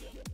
Yeah.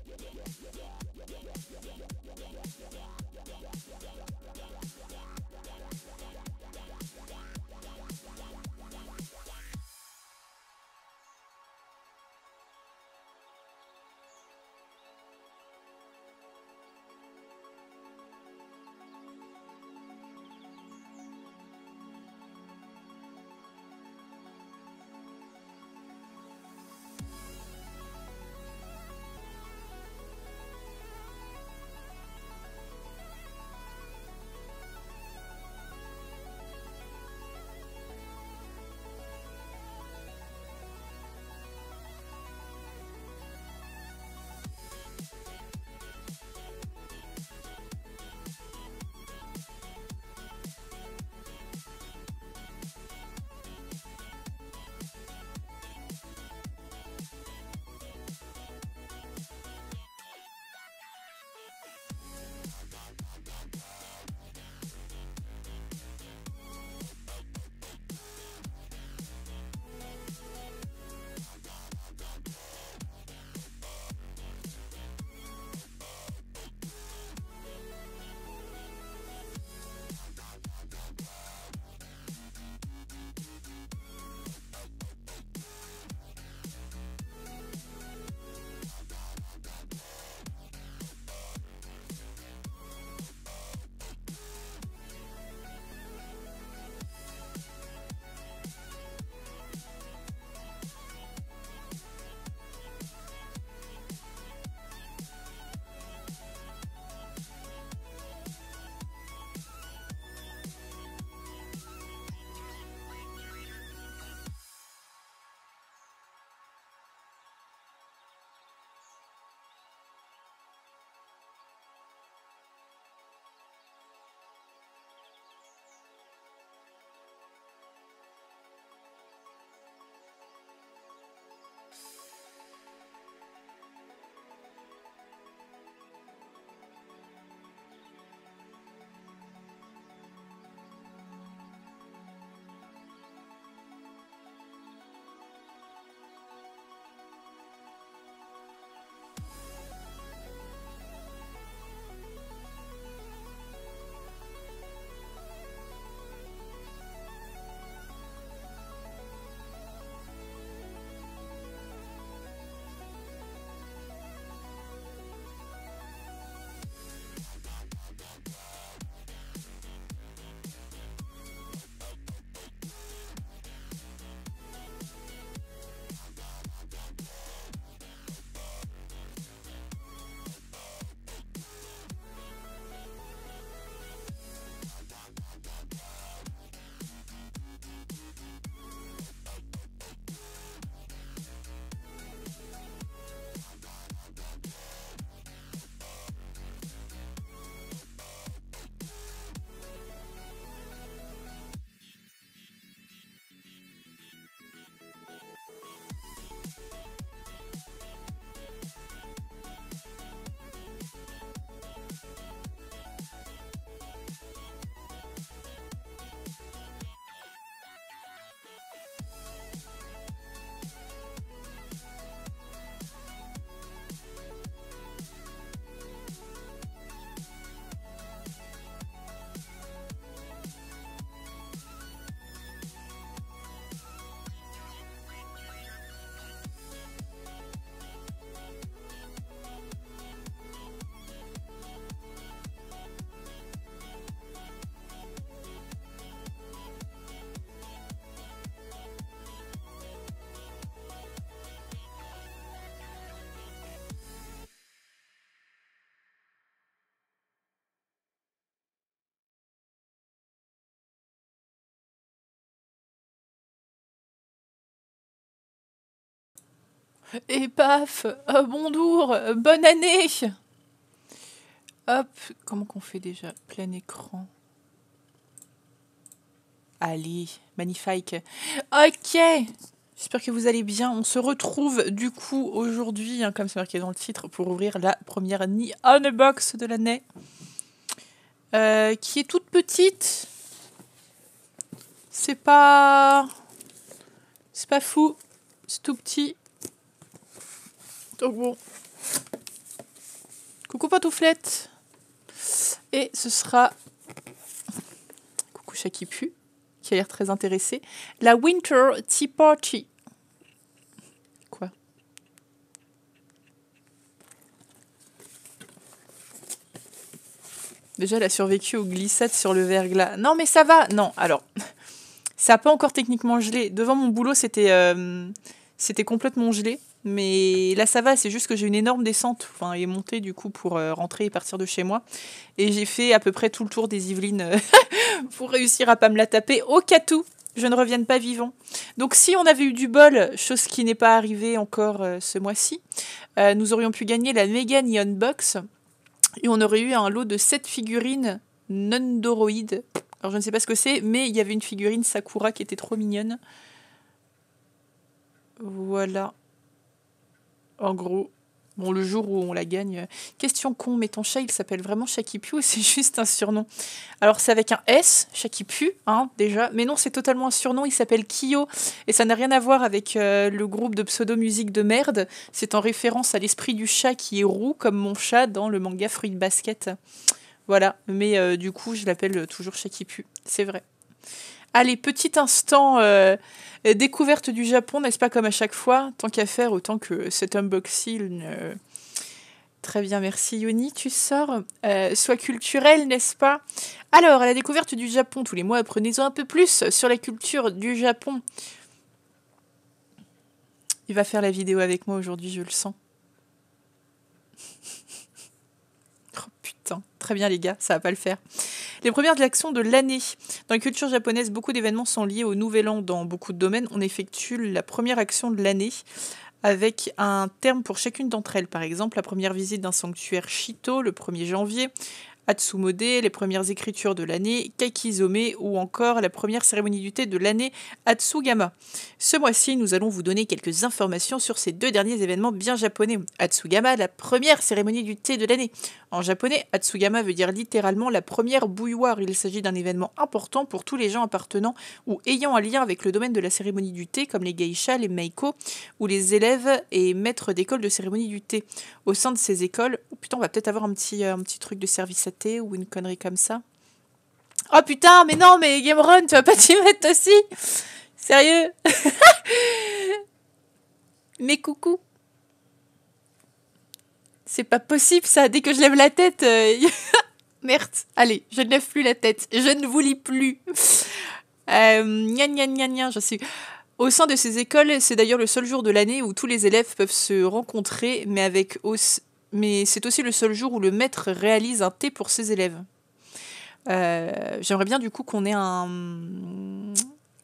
et paf, euh, bonjour, euh, bonne année Hop, comment qu'on fait déjà Plein écran. Allez, magnifique. Ok, j'espère que vous allez bien. On se retrouve du coup aujourd'hui, hein, comme c'est marqué dans le titre, pour ouvrir la première Neon Box de l'année. Euh, qui est toute petite. C'est pas... C'est pas fou. C'est tout petit bon, Coucou Patouflette, Et ce sera. Coucou shakipu qui a l'air très intéressé. La Winter Tea Party. Quoi Déjà, elle a survécu aux glissades sur le verglas. Non, mais ça va Non, alors. Ça n'a pas encore techniquement gelé. Devant mon boulot, c'était euh, c'était complètement gelé. Mais là, ça va, c'est juste que j'ai une énorme descente enfin, et montée du coup pour euh, rentrer et partir de chez moi. Et j'ai fait à peu près tout le tour des Yvelines euh, pour réussir à pas me la taper. Au cas où, je ne revienne pas vivant. Donc, si on avait eu du bol, chose qui n'est pas arrivée encore euh, ce mois-ci, nous aurions pu gagner la Mega Neon Box et on aurait eu un lot de 7 figurines non-doroïdes. Alors, je ne sais pas ce que c'est, mais il y avait une figurine Sakura qui était trop mignonne. Voilà. En gros. Bon, le jour où on la gagne. Euh, question con, mais ton chat, il s'appelle vraiment Chakipu ou c'est juste un surnom Alors, c'est avec un S, Chakipu, hein, déjà. Mais non, c'est totalement un surnom, il s'appelle Kiyo, Et ça n'a rien à voir avec euh, le groupe de pseudo-musique de merde. C'est en référence à l'esprit du chat qui est roux, comme mon chat dans le manga Fruit Basket. Voilà. Mais euh, du coup, je l'appelle toujours Chakipu, C'est vrai. Allez, ah, petit instant euh, découverte du Japon, n'est-ce pas comme à chaque fois Tant qu'à faire, autant que cet unboxing. Euh, très bien, merci Yoni, tu sors. Sois euh, soit culturel, n'est-ce pas Alors, à la découverte du Japon, tous les mois, apprenez-en un peu plus sur la culture du Japon. Il va faire la vidéo avec moi aujourd'hui, je le sens. oh putain, très bien les gars, ça va pas le faire. Les premières actions de l'année. Dans la culture japonaise, beaucoup d'événements sont liés au nouvel an dans beaucoup de domaines. On effectue la première action de l'année avec un terme pour chacune d'entre elles. Par exemple, la première visite d'un sanctuaire Shito le 1er janvier, Atsumode, les premières écritures de l'année Kakizome ou encore la première cérémonie du thé de l'année Atsugama. Ce mois-ci, nous allons vous donner quelques informations sur ces deux derniers événements bien japonais. Atsugama, la première cérémonie du thé de l'année. En japonais, Atsugama veut dire littéralement la première bouilloire. Il s'agit d'un événement important pour tous les gens appartenant ou ayant un lien avec le domaine de la cérémonie du thé, comme les geisha, les meiko ou les élèves et maîtres d'école de cérémonie du thé. Au sein de ces écoles, oh putain, on va peut-être avoir un petit, euh, un petit truc de service ou une connerie comme ça. Oh putain, mais non, mais Run, tu vas pas t'y mettre aussi Sérieux Mais coucou C'est pas possible ça, dès que je lève la tête... Euh, merde, allez, je ne lève plus la tête, je ne vous lis plus euh, je suis... Au sein de ces écoles, c'est d'ailleurs le seul jour de l'année où tous les élèves peuvent se rencontrer, mais avec aussi mais c'est aussi le seul jour où le maître réalise un thé pour ses élèves. Euh, j'aimerais bien du coup qu'on ait un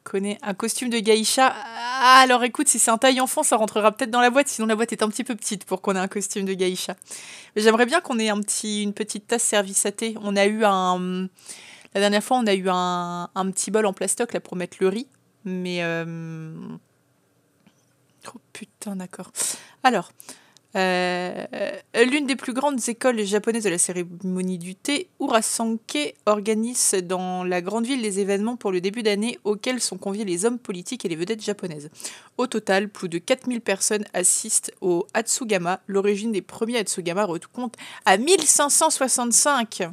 connaît un costume de gaïcha. Ah, alors écoute, si c'est un taille enfant, ça rentrera peut-être dans la boîte, sinon la boîte est un petit peu petite pour qu'on ait un costume de gaïcha. J'aimerais bien qu'on ait un petit, une petite tasse service à thé. On a eu un, la dernière fois, on a eu un, un petit bol en plastoc là pour mettre le riz, mais euh, oh putain, d'accord. Alors, euh, l'une des plus grandes écoles japonaises de la cérémonie du thé, Urasanke, organise dans la grande ville des événements pour le début d'année auxquels sont conviés les hommes politiques et les vedettes japonaises. Au total, plus de 4000 personnes assistent au Atsugama, L'origine des premiers atsugama compte à 1565.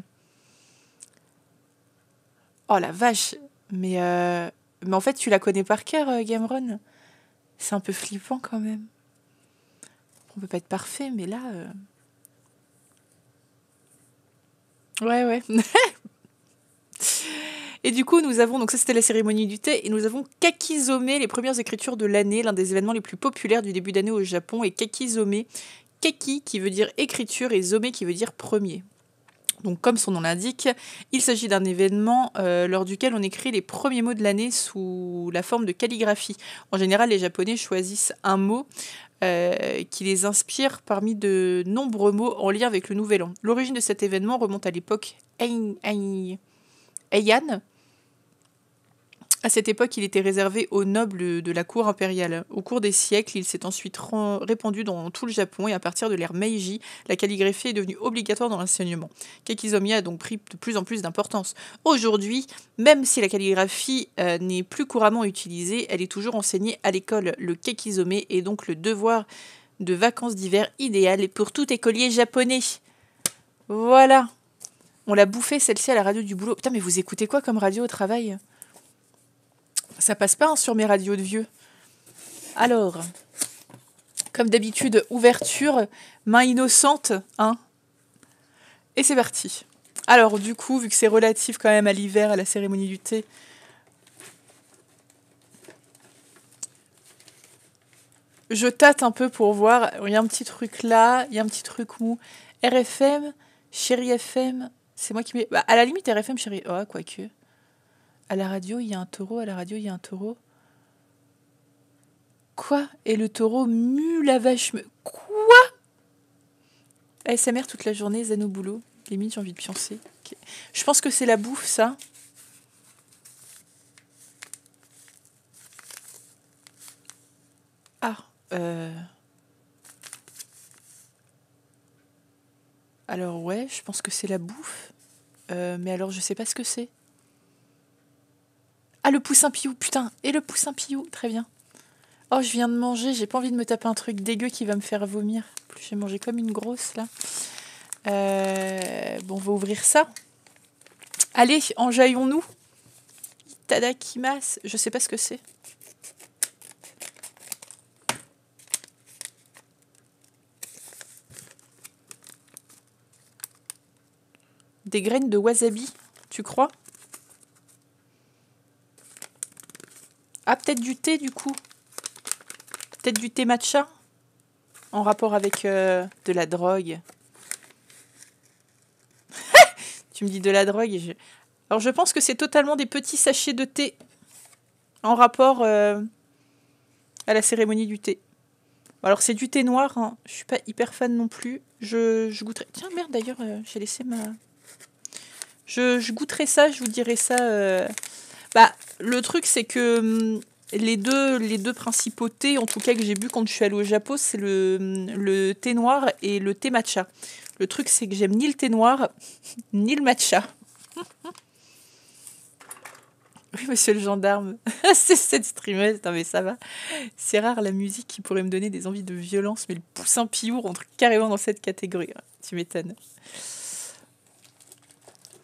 Oh la vache Mais, euh, Mais en fait, tu la connais par cœur, euh, Gamron C'est un peu flippant quand même on peut pas être parfait, mais là. Euh, ouais, ouais. et du coup, nous avons, donc ça c'était la cérémonie du thé, et nous avons Kakizome, les premières écritures de l'année, l'un des événements les plus populaires du début d'année au Japon, et Kakizome, Kaki qui veut dire écriture et Zome qui veut dire premier. Donc, comme son nom l'indique, il s'agit d'un événement euh, lors duquel on écrit les premiers mots de l'année sous la forme de calligraphie. En général, les Japonais choisissent un mot euh, qui les inspire parmi de nombreux mots en lien avec le Nouvel An. L'origine de cet événement remonte à l'époque Heian, à cette époque, il était réservé aux nobles de la cour impériale. Au cours des siècles, il s'est ensuite répandu dans tout le Japon et à partir de l'ère Meiji, la calligraphie est devenue obligatoire dans l'enseignement. Kekizomiya a donc pris de plus en plus d'importance. Aujourd'hui, même si la calligraphie euh, n'est plus couramment utilisée, elle est toujours enseignée à l'école. Le kekizome est donc le devoir de vacances d'hiver idéal pour tout écolier japonais. Voilà. On l'a bouffé celle-ci à la radio du boulot. Putain, mais vous écoutez quoi comme radio au travail ça passe pas hein, sur mes radios de vieux. Alors, comme d'habitude, ouverture, main innocente, hein. Et c'est parti. Alors, du coup, vu que c'est relatif quand même à l'hiver, à la cérémonie du thé. Je tâte un peu pour voir. Il y a un petit truc là, il y a un petit truc mou. RFM, chérie FM, c'est moi qui mets. Bah, à la limite, RFM, chérie. Oh, quoique à la radio, il y a un taureau, à la radio, il y a un taureau. Quoi Et le taureau mue la vache. Me... Quoi mère toute la journée, Zano au boulot. Limite, j'ai envie de piancer. Je pense que c'est la bouffe, ça. Ah, euh. Alors ouais, je pense que c'est la bouffe. Euh, mais alors je sais pas ce que c'est. Ah, le poussin piou, putain. Et le poussin piou, très bien. Oh, je viens de manger, j'ai pas envie de me taper un truc dégueu qui va me faire vomir. plus, j'ai mangé comme une grosse là. Euh, bon, on va ouvrir ça. Allez, enjaillons-nous. Tadakimas, je sais pas ce que c'est. Des graines de wasabi, tu crois Ah, peut-être du thé du coup. Peut-être du thé matcha en rapport avec euh, de la drogue. tu me dis de la drogue. je... Alors je pense que c'est totalement des petits sachets de thé en rapport euh, à la cérémonie du thé. Alors c'est du thé noir, hein. je suis pas hyper fan non plus. Je, je goûterai. Tiens merde d'ailleurs, euh, j'ai laissé ma. Je, je, goûterai ça, je vous dirai ça. Bah le truc, c'est que hum, les deux, les deux principaux thés, en tout cas que j'ai bu quand je suis allée au Japon, c'est hum, le, thé noir et le thé matcha. Le truc, c'est que j'aime ni le thé noir, ni le matcha. Oui, monsieur le gendarme, c'est cette streamette. mais ça va. C'est rare la musique qui pourrait me donner des envies de violence, mais le poussin piou rentre carrément dans cette catégorie. Tu m'étonnes.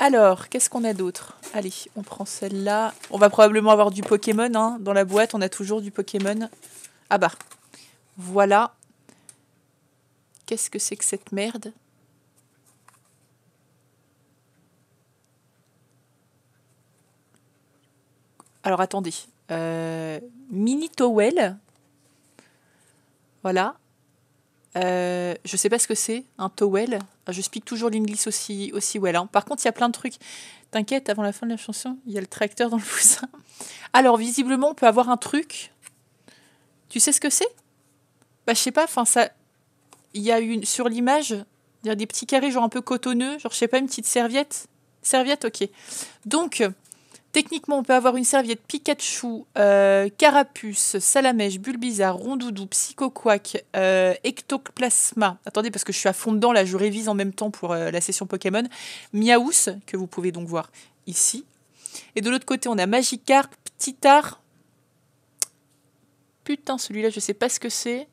Alors, qu'est-ce qu'on a d'autre Allez, on prend celle-là. On va probablement avoir du Pokémon. Hein. Dans la boîte, on a toujours du Pokémon. Ah bah, voilà. Qu'est-ce que c'est que cette merde Alors attendez. Euh, mini towel. Voilà. Euh, je sais pas ce que c'est, un towel. Je speak toujours l'anglais aussi, aussi well. Hein. Par contre, il y a plein de trucs. T'inquiète, avant la fin de la chanson, il y a le tracteur dans le poussin. Alors, visiblement, on peut avoir un truc. Tu sais ce que c'est Bah, je sais pas, enfin, ça. Il y a une. Sur l'image, des petits carrés, genre un peu cotonneux, genre, je sais pas, une petite serviette. Serviette, ok. Donc, Techniquement, on peut avoir une serviette Pikachu, euh, Carapuce, Salamèche, Bulbizarre, Rondoudou, Psychoquack, euh, Ectoplasma. Attendez, parce que je suis à fond dedans, là, je révise en même temps pour euh, la session Pokémon. Miaous, que vous pouvez donc voir ici. Et de l'autre côté, on a Magikarp, Ptitar, Putain, celui-là, je sais pas ce que c'est.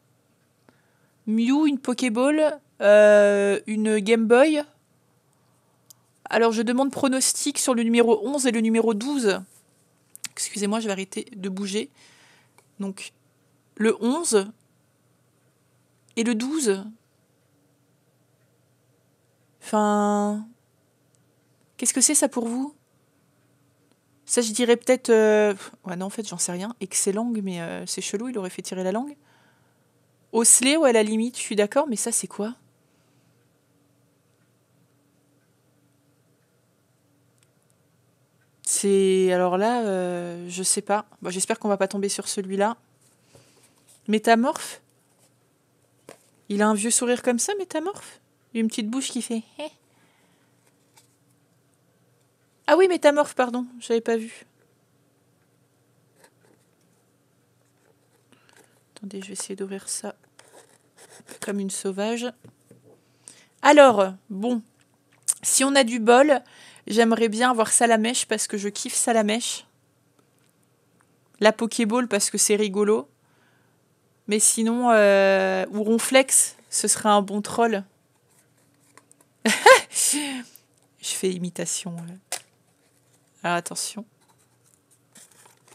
Mew, une Pokéball, une Game Boy. Alors je demande pronostic sur le numéro 11 et le numéro 12. Excusez-moi, je vais arrêter de bouger. Donc le 11 et le 12. Enfin... Qu'est-ce que c'est ça pour vous Ça je dirais peut-être... Euh, ouais non en fait j'en sais rien. Excellent, mais euh, c'est chelou, il aurait fait tirer la langue. Osselé, ou à la limite, je suis d'accord, mais ça c'est quoi C'est alors là, euh, je sais pas. J'espère qu'on va pas tomber sur celui-là. Métamorphe. Il a un vieux sourire comme ça, Métamorphe. Une petite bouche qui fait. Eh ah oui, Métamorphe, pardon, je n'avais pas vu. Attendez, je vais essayer d'ouvrir ça comme une sauvage. Alors, bon, si on a du bol, J'aimerais bien avoir Salamèche parce que je kiffe Salamèche. La Pokéball parce que c'est rigolo. Mais sinon, euh, ou Ronflex, ce serait un bon troll. je fais imitation. Alors attention.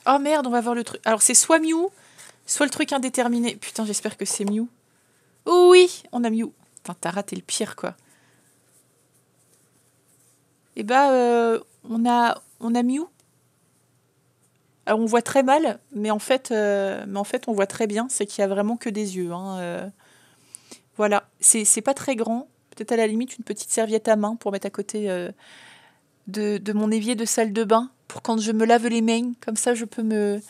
Oh merde, on va voir le truc. Alors c'est soit Mew, soit le truc indéterminé. Putain, j'espère que c'est Mew. Oh oui, on a Mew. Putain, t'as raté le pire quoi eh bien, euh, on a on a Alors on voit très mal, mais en fait, euh, mais en fait on voit très bien, c'est qu'il n'y a vraiment que des yeux. Hein, euh. voilà, c'est, c'est pas très grand, peut-être à la limite une petite serviette à main pour mettre à côté de, mon évier de salle de bain, pour quand je me lave les mains, comme ça je peux me,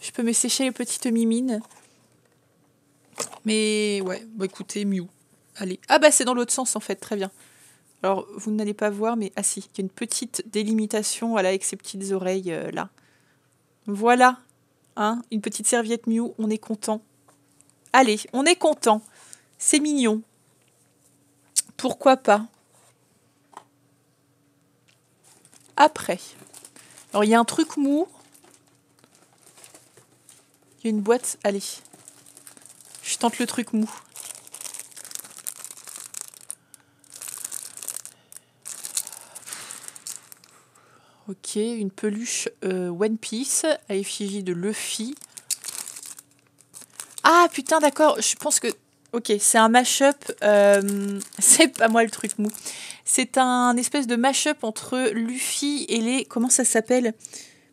je peux me sécher les petites mimines. Mais ouais, bah, écoutez, mieux. Allez, ah bah c'est dans l'autre sens en fait, très bien. Alors, vous n'allez pas voir, mais ah si, il y a une petite délimitation, voilà, avec ces petites oreilles euh, là. Voilà, hein, une petite serviette Mew, on est content. Allez, on est content. C'est mignon. Pourquoi pas Après. Alors, il y a un truc mou. Il y a une boîte. Allez. Je tente le truc mou. Ok, une peluche euh, One Piece à effigie de Luffy. Ah putain, d'accord, je pense que. Ok, c'est un mashup up euh, C'est pas moi le truc mou. C'est un espèce de mashup up entre Luffy et les. Comment ça s'appelle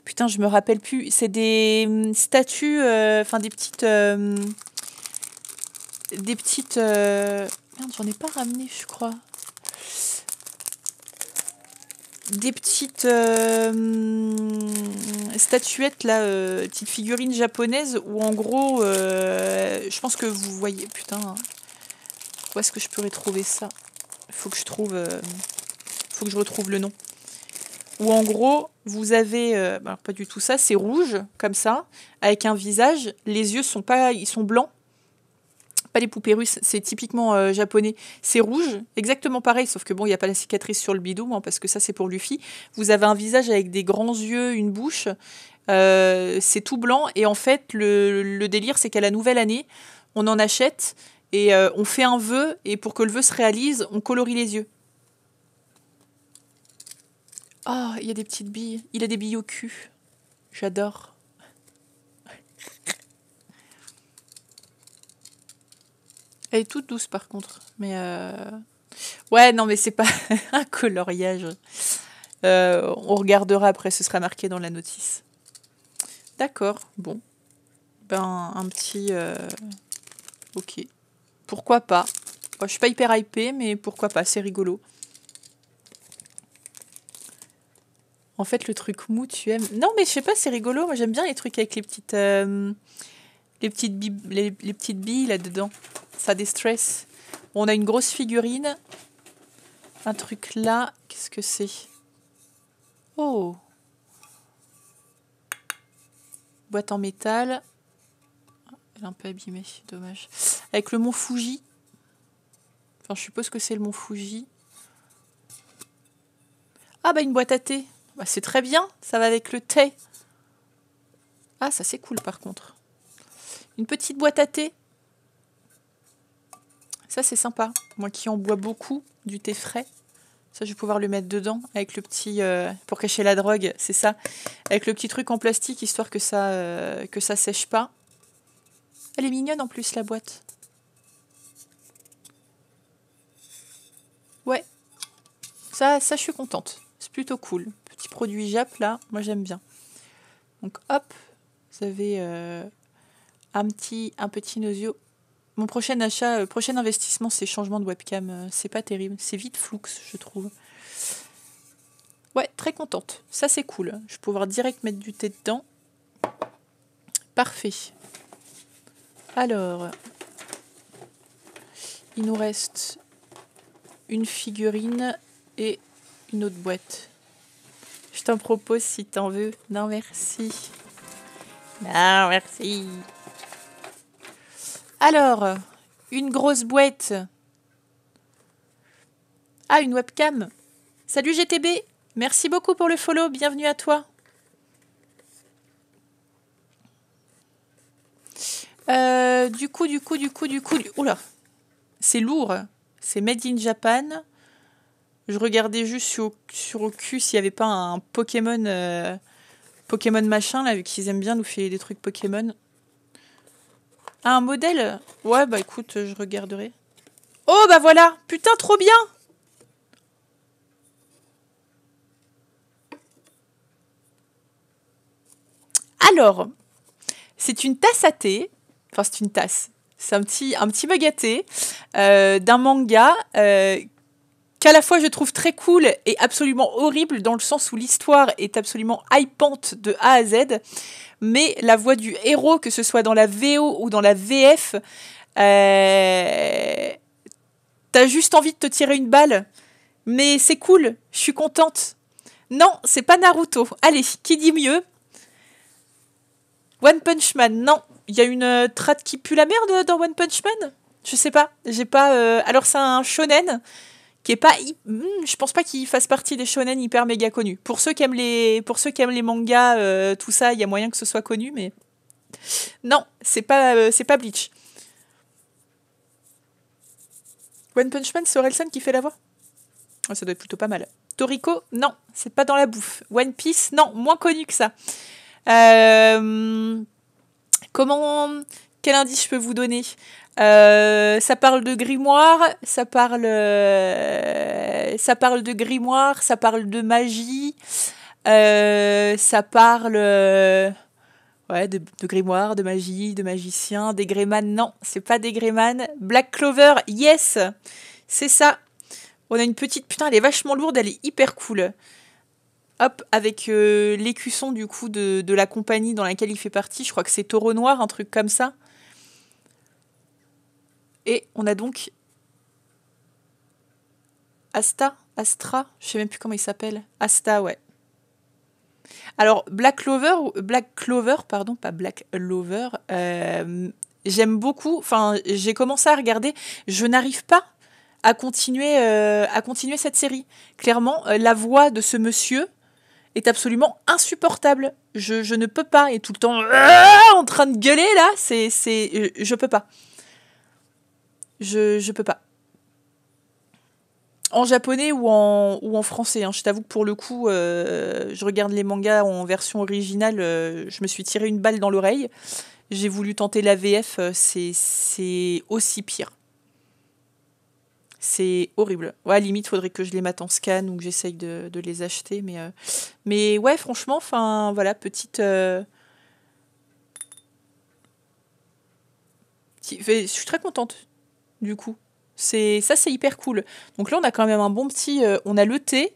Putain, je me rappelle plus. C'est des hum, statues. Euh, enfin, des petites. Des petites. Merde, j'en ai pas ramené, je crois des petites euh, statuettes, là, euh, petites figurines japonaises où en gros, euh, je pense que vous voyez. Putain, hein, où est-ce que je peux retrouver ça Faut que je trouve. faut que je retrouve le nom. Ou en gros, vous avez. Bah, pas du tout ça, c'est rouge, comme ça, avec un visage. Les yeux sont pas. Ils sont blancs pas les poupées russes, c'est typiquement euh, japonais. C'est rouge, exactement pareil, sauf que bon, il n'y a pas la cicatrice sur le bidou, hein, parce que ça c'est pour Luffy. Vous avez un visage avec des grands yeux, une bouche, euh, c'est tout blanc. Et en fait, le, délire, c'est qu'à la nouvelle année, on en achète et euh, on fait un vœu, et pour que le vœu se réalise, on colorie les yeux. Oh, il y a des petites billes. Il a des billes au cul. J'adore. Elle est toute douce par contre. Mais euh, ouais, non, mais c'est pas un coloriage. Euh, on regardera après, ce sera marqué dans la notice. D'accord, bon. Ben, un petit. Euh, ok. Pourquoi pas oh, Je suis pas hyper hypée, mais pourquoi pas C'est rigolo. En fait, le truc mou, tu aimes. Non, mais je sais pas, c'est rigolo. Moi, j'aime bien les trucs avec les petites. Les petites billes, les, petites billes là-dedans ça déstresse. on a une grosse figurine. Un truc là, qu'est-ce que c'est Oh Boîte en métal. Elle est un peu abîmée, dommage. Avec le mont Fuji. Enfin, je suppose que c'est le mont Fuji. Ah bah une boîte à thé. Bah, c'est très bien, ça va avec le thé. Ah ça c'est cool par contre. Une petite boîte à thé. Ça, c'est sympa. Moi qui en bois beaucoup, du thé frais. Ça, je vais pouvoir le mettre dedans avec le petit. Euh, pour cacher la drogue, c'est ça. Avec le petit truc en plastique, histoire que ça, ne euh, que ça sèche pas. Elle est mignonne en plus, la boîte. Ouais. Ça, ça je suis contente. C'est plutôt cool. Petit produit Jap, là, moi j'aime bien. Donc hop, vous avez euh, un petit, un petit nosio mon prochain achat, euh, prochain investissement, c'est changement de webcam. Euh, c'est pas terrible. C'est vite flux, je trouve. Ouais, très contente. Ça, c'est cool. Je vais pouvoir direct mettre du thé dedans. Parfait. Alors, il nous reste une figurine et une autre boîte. Je t'en propose si t'en veux. Non, merci. Non, merci. Alors, une grosse boîte. Ah, une webcam. Salut GTB, merci beaucoup pour le follow, bienvenue à toi. Euh, du coup, du coup, du coup, du coup, Oula, c'est lourd, c'est Made in Japan. Je regardais juste sur, au cul s'il n'y avait pas un Pokémon, euh, Pokémon machin, là, vu qu'ils aiment bien nous filer des trucs Pokémon un modèle Ouais, bah écoute, je regarderai. Oh, bah voilà Putain, trop bien Alors, c'est une tasse à thé. Enfin, c'est une tasse. C'est un petit, un petit mug à thé euh, d'un manga euh, qu'à la fois je trouve très cool et absolument horrible dans le sens où l'histoire est absolument hypante de A à Z, mais la voix du héros, que ce soit dans la VO ou dans la VF, euh, t'as juste envie de te tirer une balle. Mais c'est cool, je suis contente. Non, c'est pas Naruto. Allez, qui dit mieux One Punch Man, non. Il y a une euh, traite qui pue la merde dans One Punch Man Je sais pas. J'ai pas. Euh, alors, c'est un shonen qui est pas hmm, je pense pas qu'il fasse partie des shonen hyper méga connus. Pour ceux qui aiment les pour ceux qui aiment les mangas euh, tout ça, il y a moyen que ce soit connu mais non, c'est pas euh, c'est pas Bleach. One Punch Man, c'est qui fait la voix. Oh, ça doit être plutôt pas mal. Toriko, non, c'est pas dans la bouffe. One Piece, non, moins connu que ça. Euh, comment quel indice je peux vous donner euh, ça parle de grimoire, ça parle, euh, ça parle de grimoire, ça parle de magie, euh, ça parle ouais, de, grimoire, de magie, de magicien, des Greyman. Non, c'est pas des Greyman. Black Clover, yes, c'est ça. On a une petite putain, elle est vachement lourde, elle est hyper cool. Hop, avec l'écusson du coup de, de la compagnie dans laquelle il fait partie, je crois que c'est Taureau Noir, un truc comme ça. Et on a donc Asta, Astra, je sais même plus comment il s'appelle. Asta, ouais. Alors Black Clover, Black Clover, pardon, pas Black Lover. Euh, j'aime beaucoup. Enfin, j'ai commencé à regarder. Je n'arrive pas à continuer, euh, à continuer cette série. Clairement, euh, la voix de ce monsieur est absolument insupportable. Je, ne peux pas. Et tout le temps en train de gueuler là, c'est, c'est, je peux pas. Je, ne peux pas. En japonais ou en, ou en français. Hein, je t'avoue que pour le coup, euh, je regarde les mangas en version originale. Euh, je me suis tiré une balle dans l'oreille. J'ai voulu tenter la VF. Euh, c'est aussi pire. C'est horrible. Ouais, limite, il faudrait que je les mate en scan ou que j'essaye de, de, les acheter. Mais, mais ouais, franchement, enfin, voilà, petite. Je suis très contente du coup. C'est ça, c'est hyper cool. Donc là, on a quand même un bon petit. Euh, on a le thé,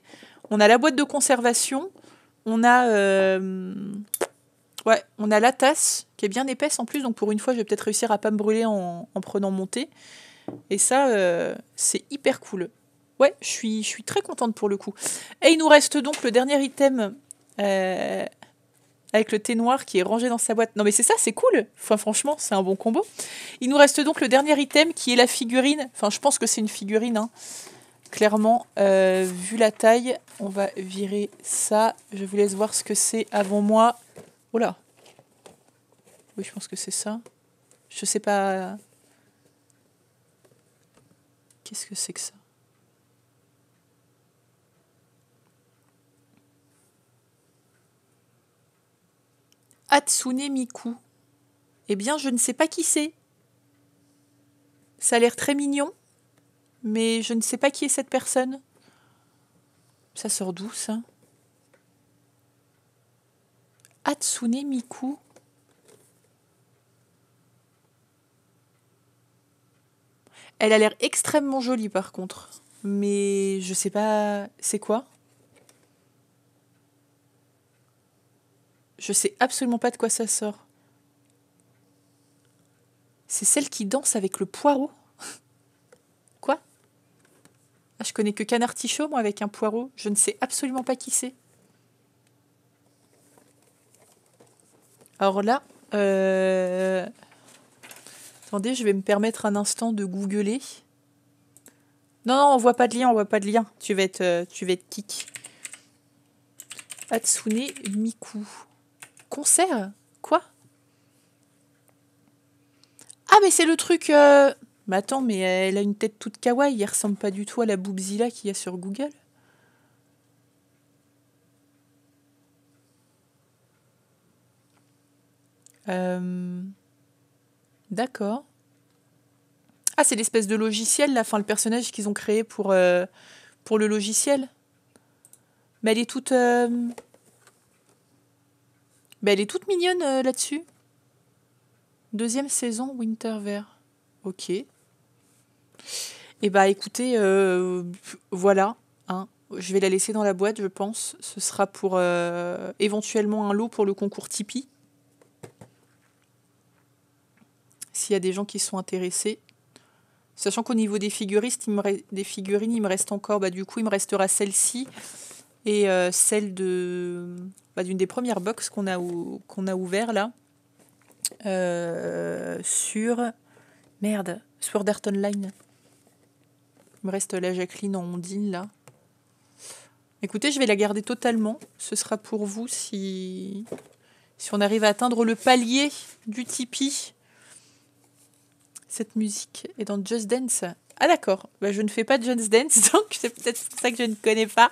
on a la boîte de conservation, on a euh, ouais, on a la tasse qui est bien épaisse en plus. Donc pour une fois, je vais peut-être réussir à pas me brûler en, prenant mon thé. Et ça, euh, c'est hyper cool. Ouais, je suis je suis très contente pour le coup. Et il nous reste donc le dernier item avec le thé noir qui est rangé dans sa boîte. Non mais c'est ça, c'est cool. franchement, c'est un bon combo. Il nous reste donc le dernier item qui est la figurine. Enfin je pense que c'est une figurine. Hein. Clairement, euh, vu la taille, on va virer ça. Je vous laisse voir ce que c'est avant moi. Oh là. Oui, je pense que c'est ça. Je sais pas. Qu'est-ce que c'est que ça Hatsune Miku. Eh bien, je ne sais pas qui c'est. Ça a l'air très mignon, mais je ne sais pas qui est cette personne. Ça sort d'où ça Hatsune Miku. Elle a l'air extrêmement jolie par contre, mais je ne sais pas c'est quoi. Je sais absolument pas de quoi ça sort. C'est celle qui danse avec le poireau Quoi ah, Je connais que Canard moi, avec un poireau. Je ne sais absolument pas qui c'est. Alors là, euh, attendez, je vais me permettre un instant de googler. Non, non, on voit pas de lien, on voit pas de lien. Tu vas être, euh, tu vas être kick. Hatsune Miku concert Quoi Ah, mais c'est le truc. Euh, mais attends, mais elle a une tête toute kawaii, elle ressemble pas du tout à la boobzilla qu'il y a sur Google. Euh, d'accord. Ah, c'est l'espèce de logiciel, là, enfin le personnage qu'ils ont créé pour, euh, pour le logiciel. Mais elle est toute... Bah, elle est toute mignonne euh, là-dessus. Deuxième saison, Winter Vert. Ok. eh bien, bah, écoutez, euh, voilà. Hein. Je vais la laisser dans la boîte, je pense. Ce sera pour euh, éventuellement un lot pour le concours Tipeee. S'il y a des gens qui sont intéressés. Sachant qu'au niveau des, figurines, il me reste encore, bah, du coup, il me restera celle-ci et euh, celle de bah, d'une des premières box qu'on a qu'on a ouvert là euh, sur merde Sword Art Online. Il me reste la Jacqueline en ondine là. Écoutez, je vais la garder totalement. Ce sera pour vous si si on arrive à atteindre le palier du Tipeee. Cette musique est dans Just Dance. Ah d'accord, bah, je ne fais pas Just Dance, donc c'est peut-être ça que je ne connais pas.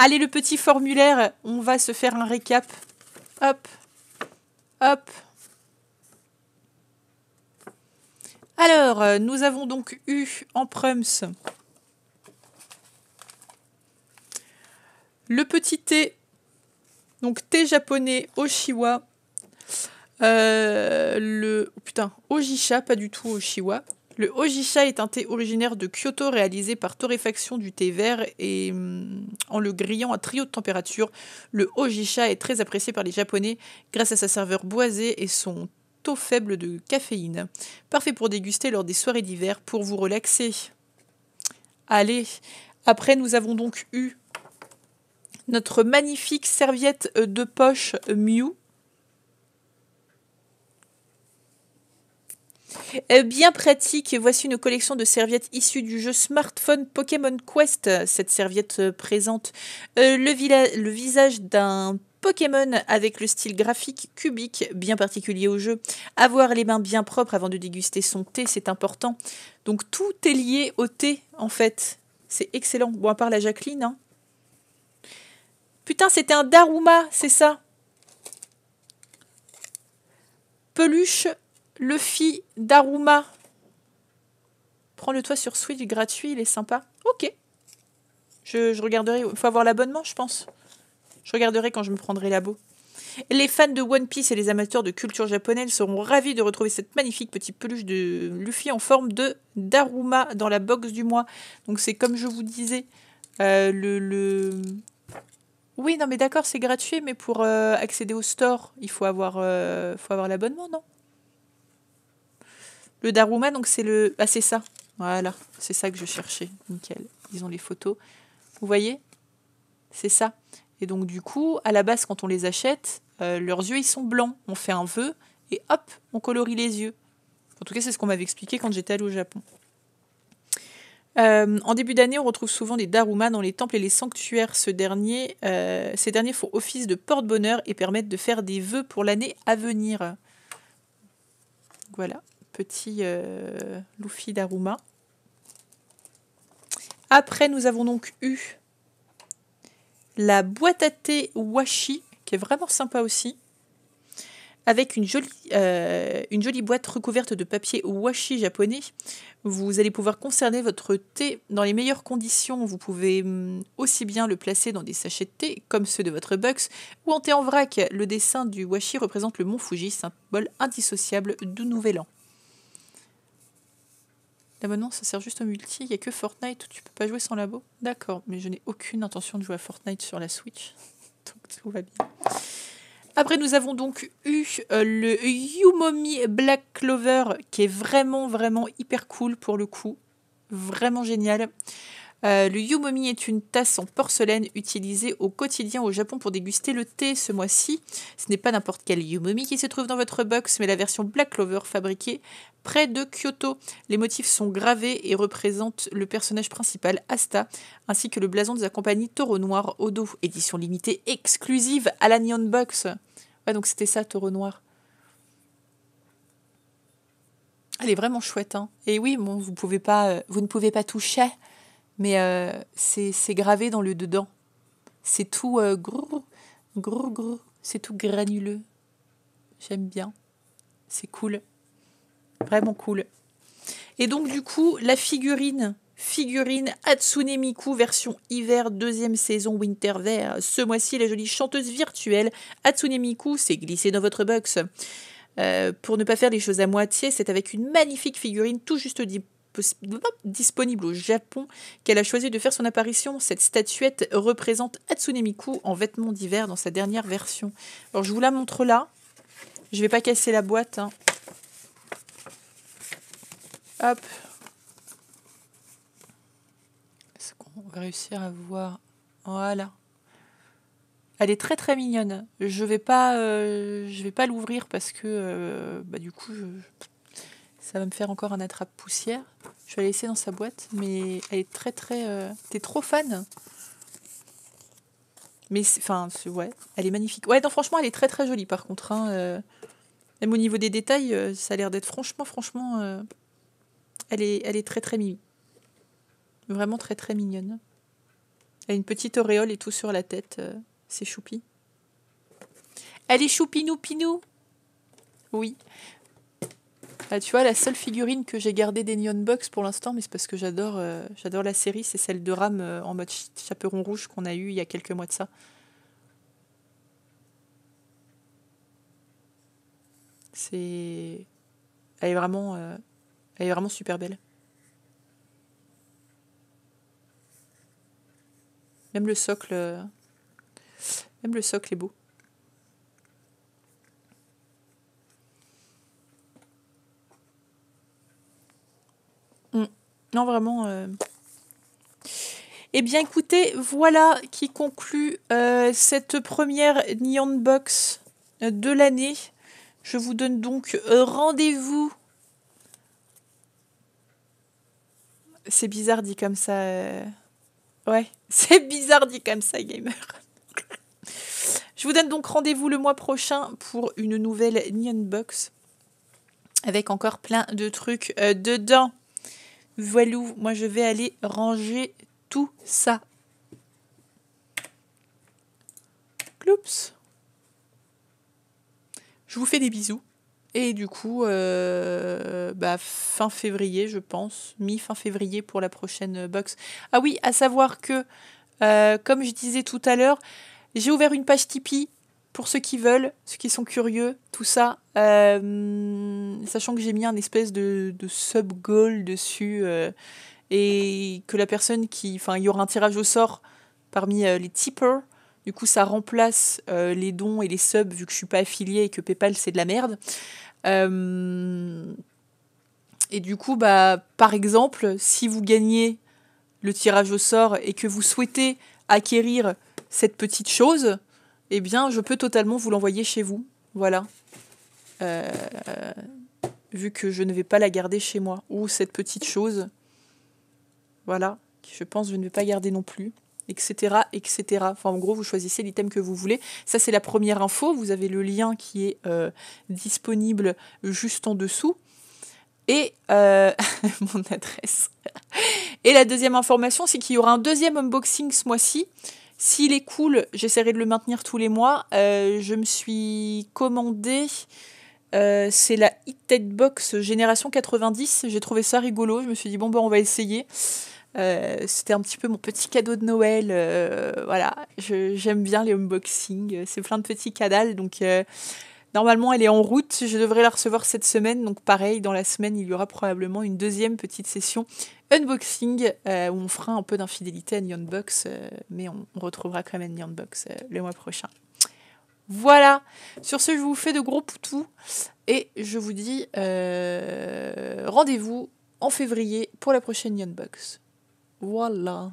Allez, le petit formulaire, on va se faire un récap. Hop, hop. Alors, euh, nous avons donc eu en prums le petit thé, donc thé japonais Oshiwa, euh, le putain Ojisha, pas du tout Oshiwa, le Ojisha est un thé originaire de Kyoto réalisé par torréfaction du thé vert et mm, en le grillant à très haute température. Le Ojisha est très apprécié par les Japonais grâce à sa serveur boisée et son taux faible de caféine. Parfait pour déguster lors des soirées d'hiver pour vous relaxer. Allez, après nous avons donc eu notre magnifique serviette de poche Miu Euh, bien pratique, voici une collection de serviettes issues du jeu smartphone Pokémon Quest. Cette serviette euh, présente euh, le, visage d'un Pokémon avec le style graphique cubique bien particulier au jeu. Avoir les mains bien propres avant de déguster son thé, c'est important. Donc tout est lié au thé en fait. C'est excellent. Bon, à part la Jacqueline. Hein. Putain, c'était un Daruma, c'est ça. Peluche Luffy Daruma. Prends-le toi sur Switch gratuit, il est sympa. Ok. Je, regarderai. Il faut avoir l'abonnement, je pense. Je regarderai quand je me prendrai l'abo. Les fans de One Piece et les amateurs de culture japonaise seront ravis de retrouver cette magnifique petite peluche de Luffy en forme de Daruma dans la box du mois. Donc c'est comme je vous disais, euh, le, Oui, non mais d'accord, c'est gratuit, mais pour euh, accéder au store, il faut avoir, euh, faut avoir l'abonnement, non le Daruma, donc c'est le. Ah, c'est ça. Voilà, c'est ça que je cherchais. Nickel. Ils ont les photos. Vous voyez C'est ça. Et donc, du coup, à la base, quand on les achète, euh, leurs yeux, ils sont blancs. On fait un vœu et hop, on colorie les yeux. En tout cas, c'est ce qu'on m'avait expliqué quand j'étais allée au Japon. Euh, en début d'année, on retrouve souvent des Daruma dans les temples et les sanctuaires. Ce dernier, euh, ces derniers font office de porte-bonheur et permettent de faire des vœux pour l'année à venir. Voilà petit euh, Luffy d'Aruma. Après, nous avons donc eu la boîte à thé Washi, qui est vraiment sympa aussi, avec une jolie, euh, boîte recouverte de papier washi japonais. Vous allez pouvoir conserver votre thé dans les meilleures conditions. Vous pouvez mm, aussi bien le placer dans des sachets de thé, comme ceux de votre box, ou en thé en vrac. Le dessin du washi représente le mont Fuji, symbole indissociable du Nouvel An. Ah bah non, ça sert juste au multi. Il n'y a que Fortnite où tu peux pas jouer sans labo. D'accord, mais je n'ai aucune intention de jouer à Fortnite sur la Switch. Donc tout va bien. Après, nous avons donc eu euh, le Yumomi Black Clover qui est vraiment, vraiment hyper cool pour le coup. Vraiment génial. Euh, le yumomi est une tasse en porcelaine utilisée au quotidien au Japon pour déguster le thé ce mois-ci. Ce n'est pas n'importe quel yumomi qui se trouve dans votre box, mais la version Black Clover fabriquée près de Kyoto. Les motifs sont gravés et représentent le personnage principal, Asta, ainsi que le blason de sa compagnie Taureau Noir Odo, Édition limitée exclusive à la Neon Box. Ouais, donc c'était ça, Taureau Noir. Elle est vraiment chouette, hein. Et oui, bon, vous, pouvez pas, euh, vous ne pouvez pas toucher mais euh, c'est gravé dans le dedans. C'est tout gros, gros, gros, c'est tout granuleux. J'aime bien. C'est cool. Vraiment cool. Et donc du coup, la figurine, figurine Hatsune Miku version hiver, deuxième saison Winter Vert. Ce mois-ci, la jolie chanteuse virtuelle Hatsune Miku s'est glissée dans votre box. Euh, pour ne pas faire les choses à moitié, c'est avec une magnifique figurine tout juste disponible au Japon qu'elle a choisi de faire son apparition. Cette statuette représente Hatsune Miku en vêtements d'hiver dans sa dernière version. Alors je vous la montre là. Je vais pas casser la boîte. Hein. Hop. Est-ce qu'on va réussir à voir Voilà. Elle est très très mignonne. Je vais pas, euh, je vais pas l'ouvrir parce que euh, bah, du coup je ça va me faire encore un attrape poussière. Je vais la laisser dans sa boîte, mais elle est très très. Euh, t'es trop fan. Mais enfin, ouais, elle est magnifique. Ouais, non, franchement, elle est très très jolie par contre. Hein, euh, même au niveau des détails, euh, ça a l'air d'être franchement, franchement. Elle, est, elle est très très mimi. Vraiment très très mignonne. Elle a une petite auréole et tout sur la tête. C'est choupi. Elle est choupinou pinou. Oui. Ah, tu vois, la seule figurine que j'ai gardée des Neon Box pour l'instant, mais c'est parce que j'adore euh, j'adore la série, c'est celle de Ram euh, en mode chaperon rouge qu'on a eu il y a quelques mois de ça. C'est. Elle est vraiment. Euh, elle est vraiment super belle. Même le socle. Même le socle est beau. Non, vraiment. Euh. Eh bien, écoutez, voilà qui conclut euh, cette première Neon Box euh, de l'année. Je vous donne donc rendez-vous. C'est bizarre dit comme ça. Ouais, c'est bizarre dit comme ça, gamer. Je vous donne donc rendez-vous le mois prochain pour une nouvelle Neon Box avec encore plein de trucs dedans. Voilou, moi je vais aller ranger tout ça. Cloups. Je vous fais des bisous. Et du coup, euh, bah, fin février, je pense, mi-fin février pour la prochaine box. Ah oui, à savoir que, euh, comme je disais tout à l'heure, j'ai ouvert une page Tipeee pour ceux qui veulent, ceux qui sont curieux, tout ça. Euh, sachant que j'ai mis un espèce de, sub-goal dessus euh, et que la personne qui. Enfin, il y aura un tirage au sort parmi euh, les tippers. Du coup, ça remplace les dons et les subs vu que je suis pas affiliée et que PayPal c'est de la merde. et du coup, bah, par exemple, si vous gagnez le tirage au sort et que vous souhaitez acquérir cette petite chose, eh bien, je peux totalement vous l'envoyer chez vous. Voilà. Euh, vu que je ne vais pas la garder chez moi. Ou cette petite chose. Voilà. Que je pense que je ne vais pas garder non plus. Etc. Etc. Enfin, en gros, vous choisissez l'item que vous voulez. Ça, c'est la première info. Vous avez le lien qui est euh, disponible juste en dessous. Et euh, mon adresse. Et la deuxième information, c'est qu'il y aura un deuxième unboxing ce mois-ci. S'il est cool, j'essaierai de le maintenir tous les mois. Euh, je me suis commandé, euh, c'est la Hit Box Génération 90. J'ai trouvé ça rigolo. Je me suis dit, bon, ben, on va essayer. Euh, c'était un petit peu mon petit cadeau de Noël. voilà, j'aime bien les unboxings. C'est plein de petits cadals, Donc, Normalement, elle est en route. Je devrais la recevoir cette semaine. Donc, pareil, dans la semaine, il y aura probablement une deuxième petite session unboxing euh, où on fera un peu d'infidélité à Neon euh, mais on, retrouvera quand même euh, le mois prochain. Voilà. Sur ce, je vous fais de gros poutous et je vous dis rendez-vous en février pour la prochaine Neon Voilà.